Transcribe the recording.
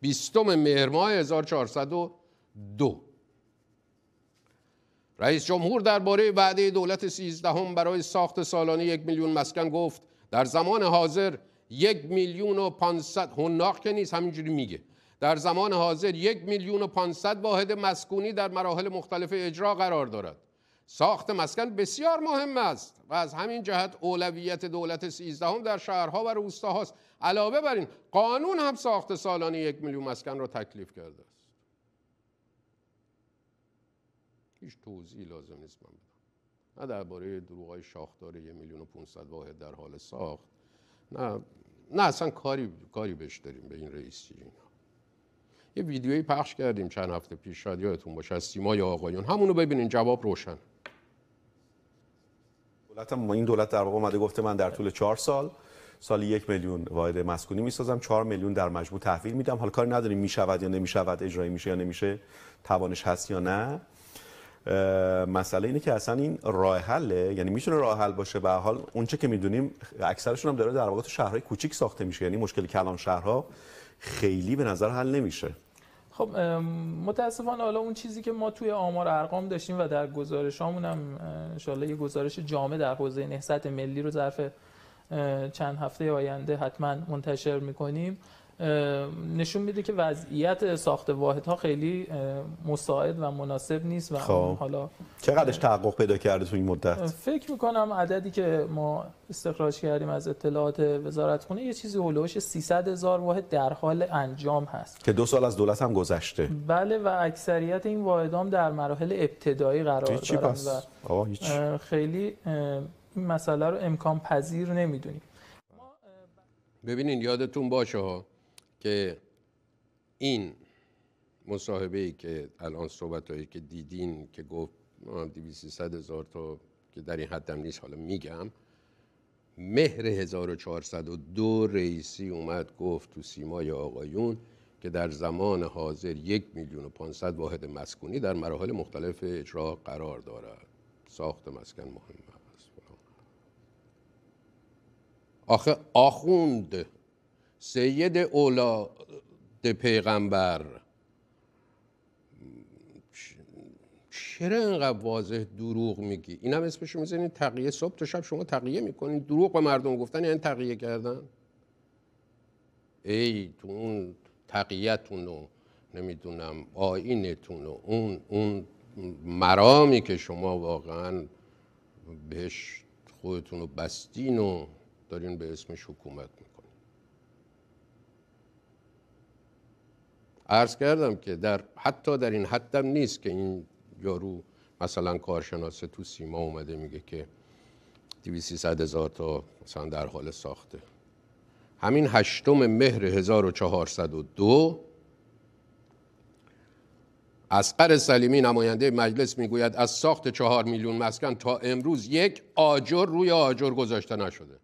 بیستم ماه 1402 رئیس جمهور درباره وعده دولت سیزدهم برای ساخت سالانه یک میلیون مسکن گفت در زمان حاضر یک میلیون و پانصد هنناق که نیست همینجوری میگه در زمان حاضر یک میلیون و پانصد واحد مسکونی در مراحل مختلف اجرا قرار دارد ساخت مسکن بسیار مهم است و از همین جهت اولویت دولت سیزدهم در شهرها و روستاهاست علاوه بر این قانون هم ساخت سالانه یک میلیون مسکن را تکلیف کرده است هیچ توضیح لازم نیست من بدم نه درباره دروغ شاخدار یک میلیون و 500 واحد در حال ساخت نه نه اصلا کاری کاری بهش داریم به این رئیسی یه ویدیویی پخش کردیم چند هفته پیش شاید یادتون باشه از سیمای آقایون همونو ببینین جواب روشن دولت هم این دولت در واقع اومده گفته من در طول چهار سال سال یک میلیون واحد مسکونی میسازم چهار میلیون در مجموع تحویل میدم حالا کاری نداریم میشود یا نمیشود اجرایی میشه یا نمیشه توانش هست یا نه مسئله اینه که اصلا این راه حله یعنی میتونه راه حل باشه به حال اونچه که میدونیم اکثرشون هم داره در واقع تو شهرهای کوچیک ساخته میشه یعنی مشکل کلان شهرها خیلی به نظر حل نمیشه خب متاسفانه حالا اون چیزی که ما توی آمار ارقام داشتیم و در گزارش هم انشالله یه گزارش جامع در حوزه نهست ملی رو ظرف چند هفته آینده حتما منتشر میکنیم نشون میده که وضعیت ساخت ها خیلی مساعد و مناسب نیست و خب. حالا چقدرش تحقق پیدا کرده تو این مدت فکر میکنم عددی که ما استخراج کردیم از اطلاعات وزارت خونه یه چیزی هولوش 300 هزار واحد در حال انجام هست که دو سال از دولت هم گذشته بله و اکثریت این واحدام در مراحل ابتدایی قرار دارن و خیلی این مسئله رو امکان پذیر نمیدونیم ببینین یادتون باشه ها که این مصاحبه ای که الان صحبت که دیدین که گفت 200 هزار تا که در این هم نیست حالا میگم مهر 1402 رئیسی اومد گفت تو سیمای آقایون که در زمان حاضر یک میلیون و 500 واحد مسکونی در مراحل مختلف اجرا قرار دارد ساخت مسکن مهم است آخه آخوند سید اولاد پیغمبر چرا اینقدر واضح دروغ میگی این هم اسمشو میزنید تقیه صبح تا شب شما تقیه میکنید دروغ به مردم گفتن یعنی تقیه کردن ای تو اون تقیهتونو و نمیدونم آینتون و اون اون مرامی که شما واقعا بهش خودتون بستین و دارین به اسمش حکومت میکنید عرض کردم که در حتی در این حدم نیست که این یارو مثلا کارشناس تو سیما اومده میگه که سد هزار تا مثلا در حال ساخته همین هشتم مهر 1402 اسقر سلیمی نماینده مجلس میگوید از ساخت چهار میلیون مسکن تا امروز یک آجر روی آجر گذاشته نشده